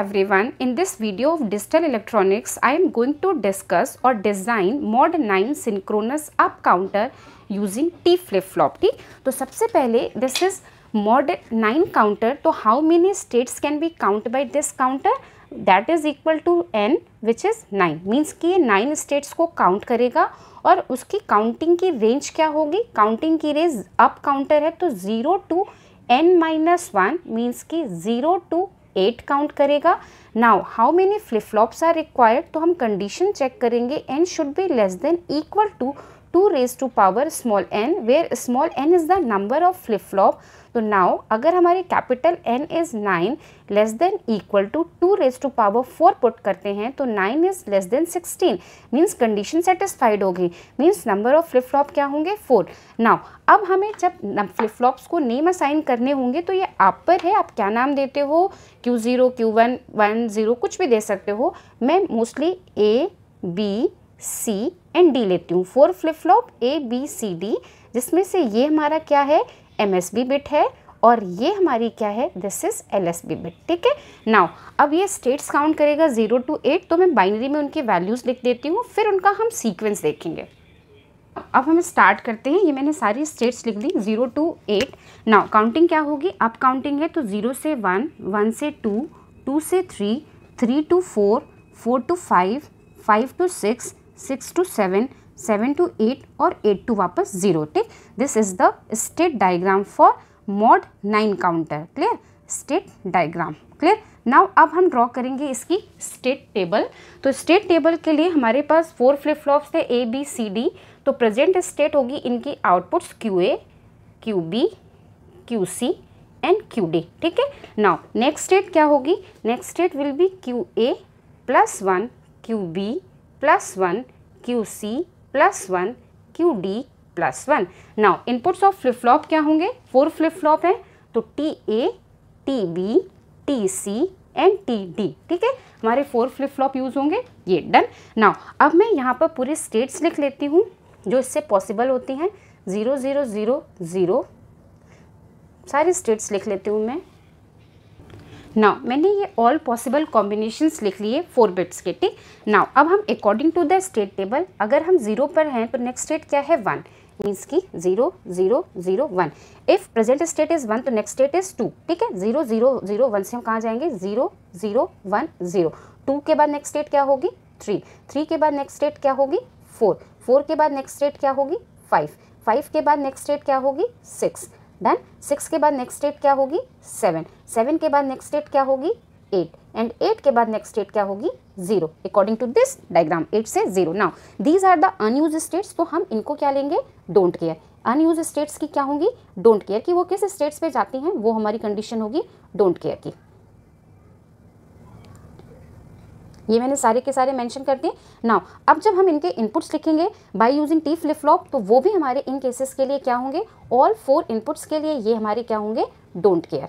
everyone in this video of digital electronics i am going to discuss or design mod 9 synchronous up counter using t flip flop ठीक to sabse pehle this is mod 9 counter to how many states can be count by this counter that is equal to n which is 9 means ki 9 states ko count karega और उसकी counting की range क्या होगी counting की range up counter है तो 0 to n minus one means कि 0 to eight count करेगा now how many flip flops are required तो हम कंडीशन चेक करेंगे N should be less than equal to two raise to power small n where small n is the number of flip flop तो now अगर हमारे capital N is nine less than equal to two raise to power four put करते हैं तो nine is less than sixteen means condition satisfied होगी means number of flip flop क्या होंगे four now अब हमें जब फ्लिप फ्लॉप्स को नेम असाइन करने होंगे तो ये आप पर है आप क्या नाम देते हो Q zero Q one one zero कुछ भी दे सकते हो मैं mostly A B C and D लेती हूँ four flip flop A B C D जिसमें से ये हमारा क्या है एम बिट है और ये हमारी क्या है this is L S B bit ठीक है नाउ अब ये स्टेट्स काउंट करेगा ज़ीरो टू एट तो मैं बाइनरी में उनकी वैल्यूज़ लिख देती हूँ फिर उनका हम सीक्वेंस देखेंगे अब हम स्टार्ट करते हैं ये मैंने सारी स्टेट्स लिख दी zero to eight now counting क्या होगी अब काउंटिंग है तो ज़ीरो से वन वन से टू टू से three three to four four to five five to six six to seven 7 to 8 or 8 to वापस 0 ठीक this is the state diagram for mod 9 counter clear state diagram clear now अब हम draw करेंगे इसकी state table तो state table के लिए हमारे पास फोर फ्लिप फ्लॉप्स थे ए बी सी डी तो प्रेजेंट स्टेट होगी इनकी outputs Q A Q B Q C and Q D ठीक है नाउ नेक्स्ट स्टेट क्या होगी next state will be Q A plus one Q B plus one Q C plus one Q D plus one now inputs of flip flop क्या होंगे four flip flop हैं तो T A T B T C and T D ठीक है हमारे four flip flop use होंगे ये done now अब मैं यहाँ पर पूरे स्टेट्स लिख लेती हूँ जो इससे पॉसिबल होती हैं ज़ीरो ज़ीरो ज़ीरो ज़ीरो सारे स्टेट्स लिख लेती हूँ मैं नाउ मैंने ये ऑल पॉसिबल कॉम्बिनेशंस लिख लिए फोर बिट्स के ठीक नाउ अब हम according to the state table अगर हम जीरो पर हैं तो नेक्स्ट स्टेट क्या है वन मीन्स की zero zero zero one if present state is one तो नेक्स्ट स्टेट इज़ टू ठीक है जीरो जीरो जीरो वन से हम कहाँ जाएंगे zero zero one zero two के बाद नेक्स्ट स्टेट क्या होगी थ्री थ्री के बाद नेक्स्ट स्टेट क्या होगी फोर फोर के बाद नेक्स्ट स्टेट क्या होगी फाइव फाइव के बाद नेक्स्ट स्टेट क्या होगी सिक्स डन सिक्स के बाद नेक्स्ट डेट क्या होगी सेवन सेवन के बाद नेक्स्ट डेट क्या होगी एट एंड एट के बाद नेक्स्ट स्टेट क्या होगी zero according to this diagram eight से zero now these are the unused states तो हम इनको क्या लेंगे डोंट केयर अनयूज स्टेट्स की क्या होंगी डोंट केयर की वो किस स्टेट्स पे जाती हैं वो हमारी कंडीशन होगी डोंट केयर की ये मैंने सारे के सारे मेंशन कर दिए नाउ अब जब हम इनके इनपुट्स लिखेंगे by using T flip flop तो वो भी हमारे इन केसेस के लिए क्या होंगे ऑल फोर इनपुट्स के लिए ये हमारे क्या होंगे डोंट केयर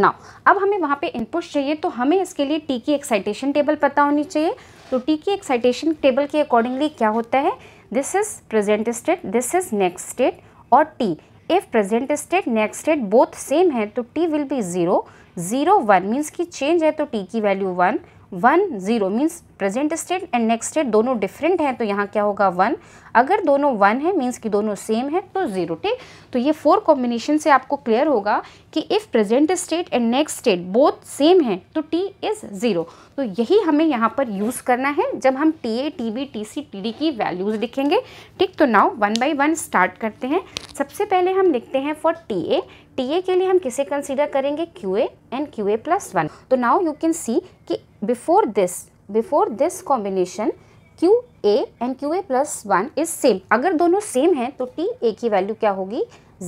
नाउ अब हमें वहां पे इनपुट्स चाहिए तो हमें इसके लिए टी की एक्साइटेशन टेबल पता होनी चाहिए तो टी की एक्साइटेशन टेबल के अकॉर्डिंगली क्या होता है this is present state this is next state और T if present state next state both same है तो T will be zero zero one means की चेंज है तो टी की value one one zero means present state and next state दोनों different हैं तो यहाँ क्या होगा वन अगर दोनों वन है मीन्स कि दोनों सेम है तो ज़ीरो ठीक तो ये फोर कॉम्बिनेशन से आपको क्लियर होगा कि if present state and next state both same है तो टी इज़ ज़ीरो तो यही हमें यहाँ पर यूज़ करना है जब हम T A T B T C T D की वैल्यूज़ लिखेंगे ठीक तो now one by one start करते हैं सबसे पहले हम लिखते हैं for T A T A के लिए हम किसे कंसिडर करेंगे Q A and Q A plus one तो नाउ यू कैन सी कि before this before this combination Q A and Q A plus one is same अगर दोनों same हैं तो टी ए की वैल्यू क्या होगी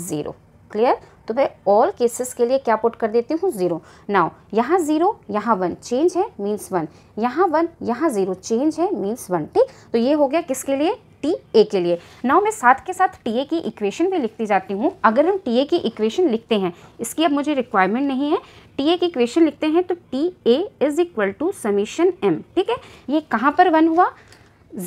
ज़ीरो क्लियर तो मैं ऑल केसेस के लिए क्या पुट कर देती हूँ ज़ीरो नाउ यहाँ ज़ीरो यहाँ वन चेंज है मीन्स वन यहाँ वन यहाँ ज़ीरो चेंज है मीन्स वन ठीक तो ये हो गया किसके लिए टी ए के लिए नाउ मैं साथ के साथ टी ए की इक्वेशन भी लिखती जाती हूँ अगर हम टी ए की इक्वेशन लिखते हैं इसकी अब मुझे रिक्वायरमेंट नहीं है टी ए की इक्वेशन लिखते हैं तो T A is equal to summation M ठीक है ये कहाँ पर वन हुआ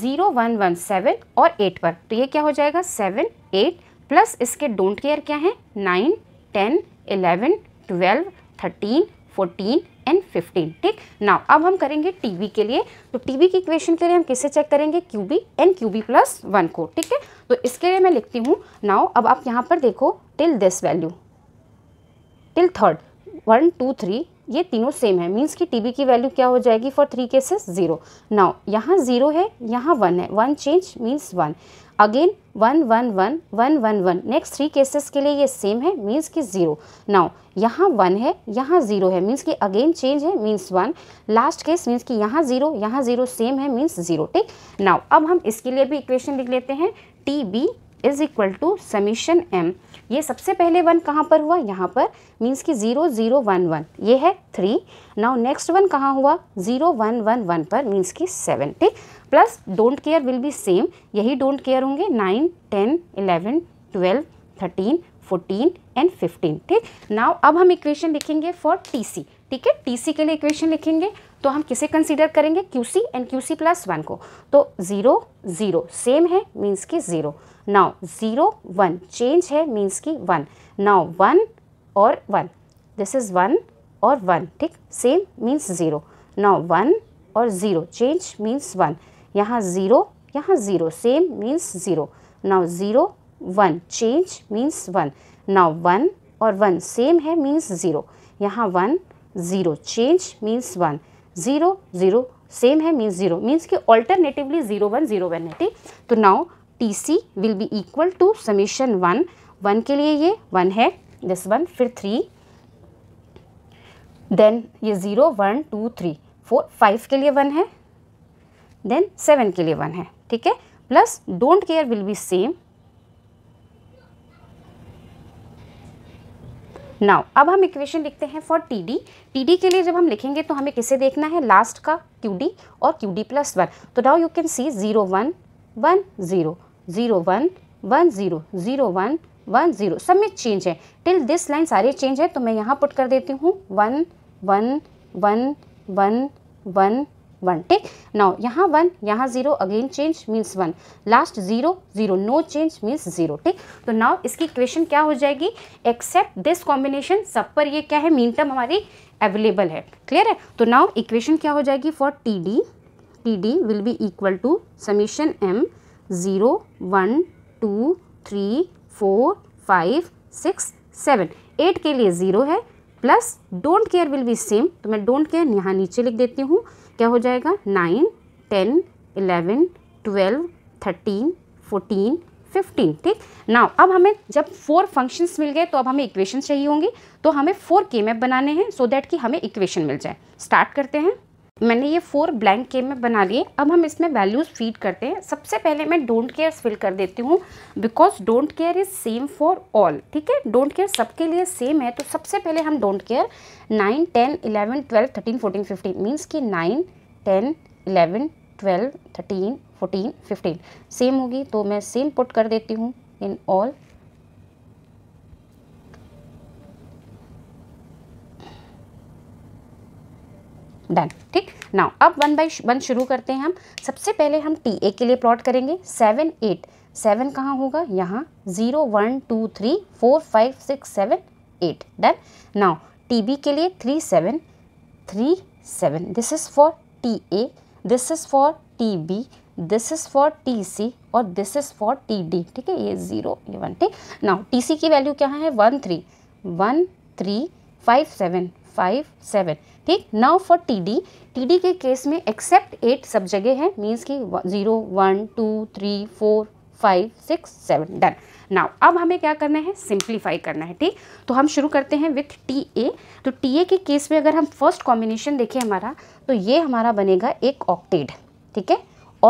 ज़ीरो वन वन सेवन और एट पर तो ये क्या हो जाएगा सेवन एट प्लस इसके डोंट केयर क्या हैं nine ten eleven twelve thirteen fourteen and fifteen ठीक नाउ अब हम करेंगे टीबी के लिए तो टीबी की इक्वेशन के लिए हम किससे चेक करेंगे Q B and Q B plus one को ठीक है तो इसके लिए मैं लिखती हूँ नाउ अब आप यहाँ पर देखो till this value till third one two three ये तीनों सेम है मीन्स कि टीबी की वैल्यू क्या हो जाएगी for three cases zero now यहाँ ज़ीरो है यहाँ वन है one change means one again one one one one one one next three cases के लिए ये सेम है मीन्स कि ज़ीरो नाउ यहाँ वन है यहाँ ज़ीरो है मीन्स कि अगेन चेंज है means one last case means कि यहाँ ज़ीरो यहाँ ज़ीरो सेम है मीन्स ज़ीरो ठीक नाउ अब हम इसके लिए भी इक्वेशन लिख लेते हैं T B is equal to summation M ये सबसे पहले वन कहाँ पर हुआ यहाँ पर मीन्स कि ज़ीरो ज़ीरो वन वन ये है थ्री नाउ नेक्स्ट वन कहाँ हुआ ज़ीरो वन वन वन पर मीन्स कि सेवन ठीक plus don't care will be same यही डोंट केयर होंगे nine ten eleven twelve thirteen fourteen and fifteen ठीक नाउ अब हम इक्वेशन लिखेंगे फॉर टी सी ठीक है टी सी के लिए इक्वेशन लिखेंगे तो हम किसे कंसीडर करेंगे Q C and Q C plus one को तो ज़ीरो ज़ीरो सेम है मीन्स कि zero now zero one change है मीन्स की वन नाउ वन और वन दिस इज़ वन और वन ठीक same means zero now one और ज़ीरो चेंज मीन्स वन यहाँ ज़ीरो यहाँ zero same means zero now zero one change means one now one और one same है means zero यहाँ one zero change means one zero zero same है means zero means कि alternatively zero one zero one है ठीक तो now T C will be equal to summation one one के लिए ये वन है दिस वन फिर थ्री देन ये zero one two three four five के लिए वन है देन सेवन के लिए वन है ठीक है plus don't care will be same now अब हम इक्वेशन लिखते हैं for T D T D के लिए जब हम लिखेंगे तो हमें किसे देखना है लास्ट का क्यू डी और क्यू डी प्लस वन तो now you can see zero one one zero zero one one zero zero one one zero सब में चेंज है टिल दिस लाइन सारे चेंज है तो मैं यहाँ पुट कर देती हूँ one one one one one one ठीक नौ यहाँ वन यहाँ zero again change means one last zero zero no change means zero ठीक तो नाव इसकी इक्वेशन क्या हो जाएगी एक्सेप्ट दिस कॉम्बिनेशन सब पर ये क्या है मीन टर्म हमारी अवेलेबल है क्लियर है तो नाव इक्वेशन क्या हो जाएगी for T D td will be equal to summation m 0 1 2 3 4 5 6 7 8 के लिए 0 है plus don't care will be same तो मैं डोंट केयर यहाँ नीचे लिख देती हूँ क्या हो जाएगा nine ten eleven twelve thirteen fourteen fifteen ठीक नाउ अब हमें जब फोर फंक्शंस मिल गए तो अब हमें इक्वेशन चाहिए होंगी तो हमें फोर के मैप बनाने हैं सो so दैट कि हमें इक्वेशन मिल जाए स्टार्ट करते हैं मैंने ये फोर ब्लैंक के में बना लिए अब हम इसमें वैल्यूज़ फीड करते हैं सबसे पहले मैं डोंट केयर फिल कर देती हूँ because don't care is same for all ठीक है डोंट केयर सबके लिए सेम है तो सबसे पहले हम don't care nine ten eleven twelve thirteen fourteen fifteen means कि nine ten eleven twelve thirteen fourteen fifteen same होगी तो मैं सेम पुट कर देती हूँ इन ऑल डन ठीक नाउ अब वन बाई वन शुरू करते हैं हम सबसे पहले हम टी ए के लिए प्लॉट करेंगे सेवन एट सेवन कहाँ होगा यहाँ zero one two three four five six seven eight done now T B के लिए three seven three seven this is for T A this is for T B this is for T C और this is for T D ठीक है ये zero ये one ठीक now T C की value क्या है one three one three five seven five seven ठीक now for T T D के केस में एक्सेप्ट एट सब जगह है मीन्स की zero one two three four five six seven done now अब हमें क्या करना है सिंप्लीफाई करना है ठीक तो हम शुरू करते हैं विथ टी ए तो टी ए के केस में अगर हम फर्स्ट कॉम्बिनेशन देखें हमारा तो ये हमारा बनेगा एक ऑक्टेड ठीक है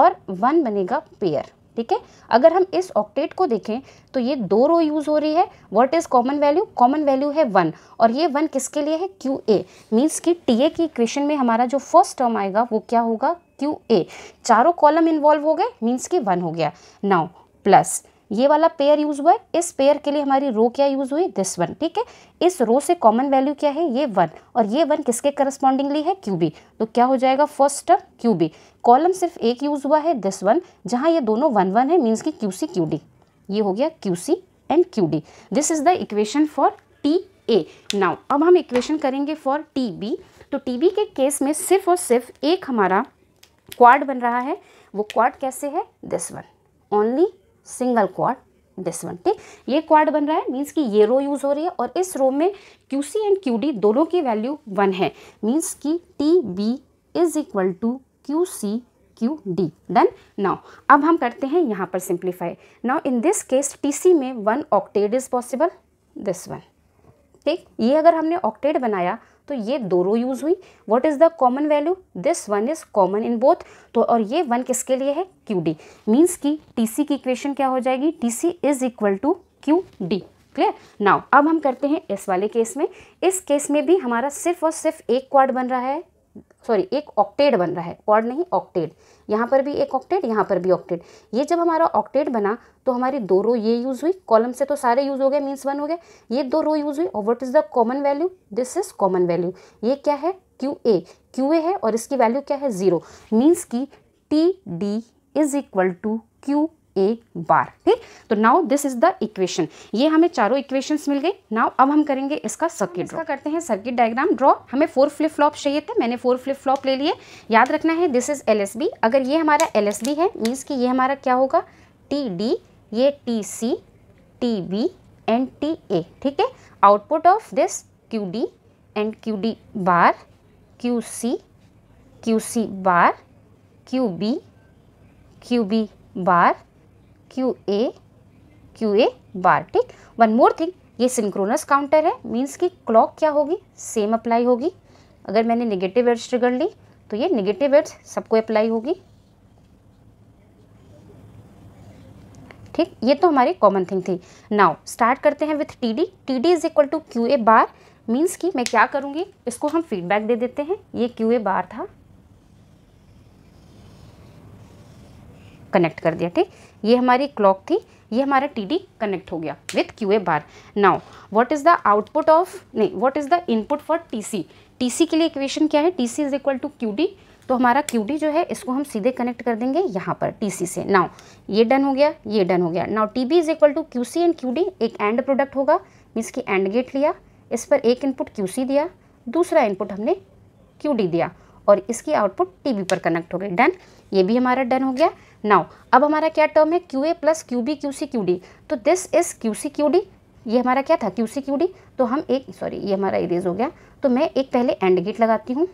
और वन बनेगा पेयर ठीक है अगर हम इस ऑक्टेट को देखें तो ये दो रो यूज़ हो रही है what is common value common value है वन और ये वन किसके लिए है क्यू ए मीन्स कि टी ए की इक्वेशन में हमारा जो फर्स्ट टर्म आएगा वो क्या होगा क्यू ए चारों कॉलम इन्वॉल्व हो गए मीन्स कि वन हो गया नाउ प्लस ये वाला पेयर यूज़ हुआ है इस पेयर के लिए हमारी रो क्या यूज़ हुई दिस वन ठीक है इस रो से कॉमन वैल्यू क्या है ये वन और ये वन किसके करस्पॉन्डिंगली है क्यूबी तो क्या हो जाएगा first term Q B column सिर्फ एक यूज़ हुआ है दिस वन जहां ये दोनों वन वन है मीन्स की क्यू क्यू डी ये हो गया QC and Q D this is the equation for T A now अब हम इक्वेशन करेंगे फॉर टी बी तो टी बी के केस में सिर्फ और सिर्फ एक हमारा क्वाड बन रहा है वो क्वाड कैसे है this one only single quad this one ठीक ये क्वाड बन रहा है मीन्स कि ये रो यूज़ हो रही है और इस रो में Q C and Q D दोनों की वैल्यू वन है मीन्स कि T B is equal to Q C Q D done now अब हम करते हैं यहाँ पर simplify now in this case T C में one octet is possible this one ठीक ये अगर हमने ऑक्टेड बनाया तो ये दोनों यूज़ हुई what is the common value this one is common in both तो और ये वन किसके लिए है क्यू डी मीन्स की टी सी की इक्वेशन क्या हो जाएगी T C is equal to Q D clear now अब हम करते हैं इस वाले केस में इस केस में भी हमारा सिर्फ और सिर्फ एक क्वाड बन रहा है सॉरी एक ऑक्टेट बन रहा है क्वाड नहीं ऑक्टेट यहाँ पर भी एक ऑक्टेट यहाँ पर भी ऑक्टेट ये जब हमारा ऑक्टेट बना तो हमारी दो रो ये यूज़ हुई कॉलम से तो सारे यूज़ हो गए मीन्स वन हो गए ये दो रो यूज़ हुई और what is the common value this is common value ये क्या है क्यू ए क्यू ए है और इसकी वैल्यू क्या है ज़ीरो मीन्स की T D is equal to Q A bar ठीक तो now this is the equation ये हमें चारों इक्वेशन मिल गई नाउ अब हम करेंगे इसका सर्किट ड्रॉ करते हैं सर्किट डायग्राम ड्रॉ हमें फोर फ्लिप फ्लॉप चाहिए थे मैंने फोर फ्लिप फ्लॉप ले लिए याद रखना है दिस इज एल अगर ये हमारा एल है मीन्स कि ये हमारा क्या होगा टी डी ये T C T B and T A ठीक है output of this Q D and Q D bar Q C Q C bar Q B Q B bar Q A Q A bar ठीक one more thing ये synchronous counter है means की clock क्या होगी same apply होगी अगर मैंने negative ads trigger ली तो ये नेगेटिव एड्स सबको अप्लाई होगी ठीक ये तो हमारी कॉमन थिंग थी नाउ स्टार्ट करते हैं with T D T D is equal to Q A bar means कि मैं क्या करूँगी इसको हम फीडबैक दे देते हैं ये क्यू ए बार था कनेक्ट कर दिया ठीक ये हमारी क्लॉक थी ये हमारा टी कनेक्ट हो गया with Q A bar now what is the output of नहीं what is the input for TC TC के लिए इक्वेशन क्या है TC is equal to Q तो हमारा क्यू जो है इसको हम सीधे कनेक्ट कर देंगे यहाँ पर टी से नाउ ये डन हो गया ये डन हो गया now T B is equal to Q C and Q D एक एंड प्रोडक्ट होगा मीन्स की एंड गेट लिया इस पर एक इनपुट क्यू सी दिया दूसरा इनपुट हमने क्यू डी दिया और इसकी आउटपुट टी पर कनेक्ट हो गई डन ये भी हमारा डन हो गया नाउ अब हमारा क्या टर्म है Q A plus Q B Q C Q D तो this is Q C Q D ये हमारा क्या था क्यू सी क्यू डी तो हम एक सॉरी ये हमारा इरेज हो गया तो मैं एक पहले एंड गेट लगाती हूँ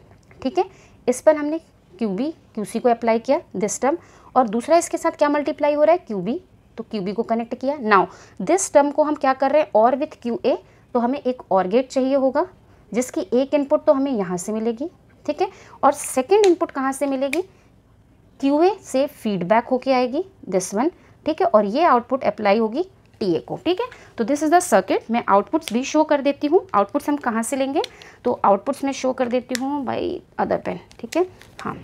ठीक है इस पर हमने क्यू बी क्यू सी को अप्लाई किया दिस टर्म और दूसरा इसके साथ क्या मल्टीप्लाई हो रहा है क्यू बी तो क्यू बी को कनेक्ट किया नाउ दिस टर्म को हम क्या कर रहे हैं और विथ क्यू ए तो हमें एक और गेट चाहिए होगा जिसकी एक इनपुट तो हमें यहाँ से मिलेगी ठीक है और सेकेंड इनपुट कहाँ से मिलेगी क्यू से फीडबैक होके आएगी दिस वन ठीक है और ये आउटपुट अप्लाई होगी टी ए को ठीक है तो दिस इज़ द सर्किट मैं आउटपुट्स भी शो कर देती हूँ आउटपुट्स हम कहाँ से लेंगे तो आउटपुट्स मैं शो कर देती हूँ बाई अदर पेन ठीक है हाँ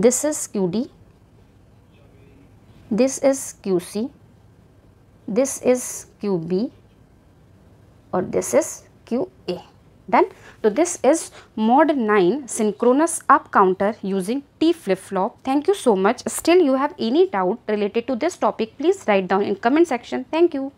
this is Q D this is Q C this is Q B और this is Q A Done. So this is mod 9 synchronous up counter using T flip-flop. Thank you so much. Still you have any doubt related to this topic please write down in comment section. Thank you.